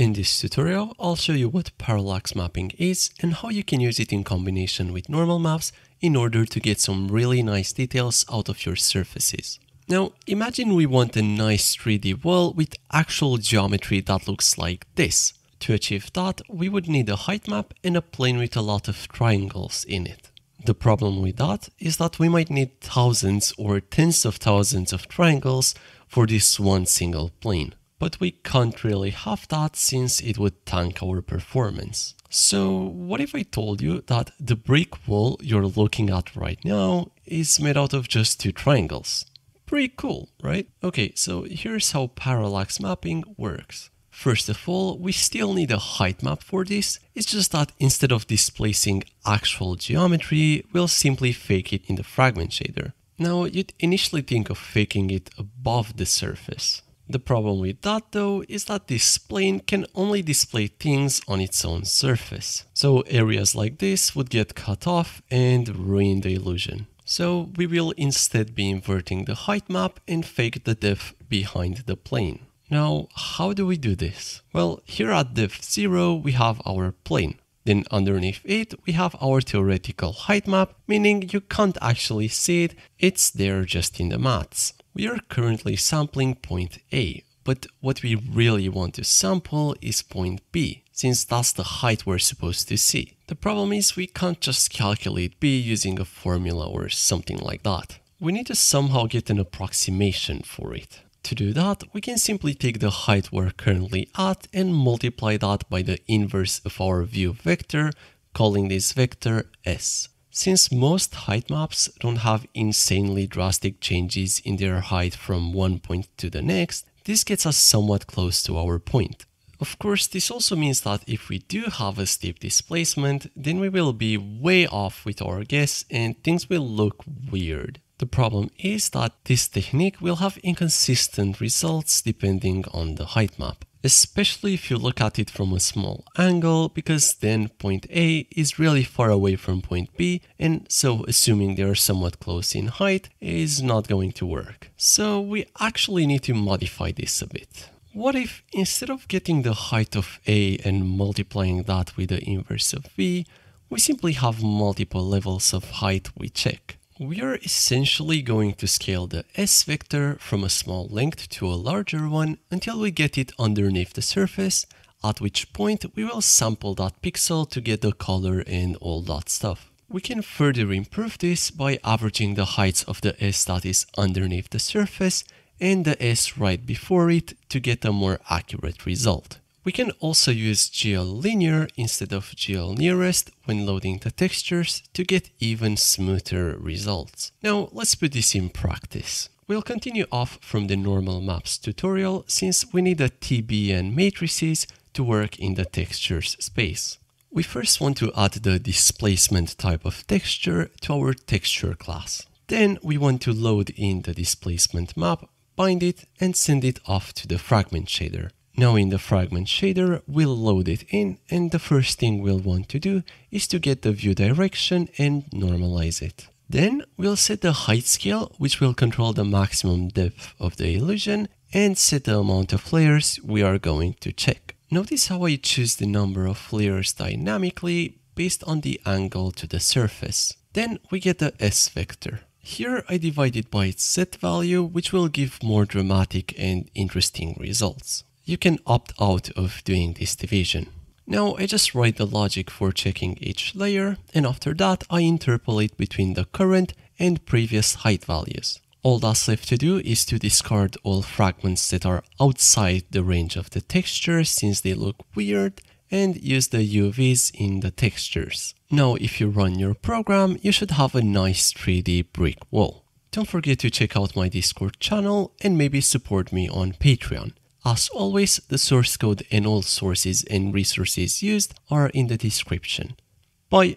In this tutorial, I'll show you what parallax mapping is and how you can use it in combination with normal maps in order to get some really nice details out of your surfaces. Now, imagine we want a nice 3D wall with actual geometry that looks like this. To achieve that, we would need a height map and a plane with a lot of triangles in it. The problem with that is that we might need thousands or tens of thousands of triangles for this one single plane but we can't really have that since it would tank our performance. So what if I told you that the brick wall you're looking at right now is made out of just two triangles? Pretty cool, right? Okay, so here's how parallax mapping works. First of all, we still need a height map for this, it's just that instead of displacing actual geometry, we'll simply fake it in the fragment shader. Now, you'd initially think of faking it above the surface, the problem with that though is that this plane can only display things on its own surface. So areas like this would get cut off and ruin the illusion. So we will instead be inverting the height map and fake the depth behind the plane. Now, how do we do this? Well, here at depth 0 we have our plane. Then underneath it we have our theoretical height map, meaning you can't actually see it, it's there just in the maths. We are currently sampling point A, but what we really want to sample is point B, since that's the height we're supposed to see. The problem is we can't just calculate B using a formula or something like that. We need to somehow get an approximation for it. To do that, we can simply take the height we're currently at and multiply that by the inverse of our view vector, calling this vector S. Since most height maps don't have insanely drastic changes in their height from one point to the next, this gets us somewhat close to our point. Of course, this also means that if we do have a steep displacement, then we will be way off with our guess and things will look weird. The problem is that this technique will have inconsistent results depending on the height map especially if you look at it from a small angle because then point A is really far away from point B and so assuming they are somewhat close in height is not going to work. So we actually need to modify this a bit. What if instead of getting the height of A and multiplying that with the inverse of B, we simply have multiple levels of height we check we are essentially going to scale the S vector from a small length to a larger one until we get it underneath the surface, at which point we will sample that pixel to get the color and all that stuff. We can further improve this by averaging the heights of the S that is underneath the surface and the S right before it to get a more accurate result. We can also use geolinear instead of GL_NEAREST when loading the textures to get even smoother results. Now let's put this in practice. We'll continue off from the normal maps tutorial since we need the TBN matrices to work in the textures space. We first want to add the displacement type of texture to our texture class. Then we want to load in the displacement map, bind it and send it off to the fragment shader. Now in the fragment shader, we'll load it in and the first thing we'll want to do is to get the view direction and normalize it. Then we'll set the height scale, which will control the maximum depth of the illusion and set the amount of layers we are going to check. Notice how I choose the number of layers dynamically based on the angle to the surface. Then we get the S vector. Here I divide it by its z value, which will give more dramatic and interesting results you can opt out of doing this division. Now I just write the logic for checking each layer and after that I interpolate between the current and previous height values. All that's left to do is to discard all fragments that are outside the range of the texture since they look weird and use the UVs in the textures. Now if you run your program, you should have a nice 3D brick wall. Don't forget to check out my Discord channel and maybe support me on Patreon. As always, the source code and all sources and resources used are in the description. Bye!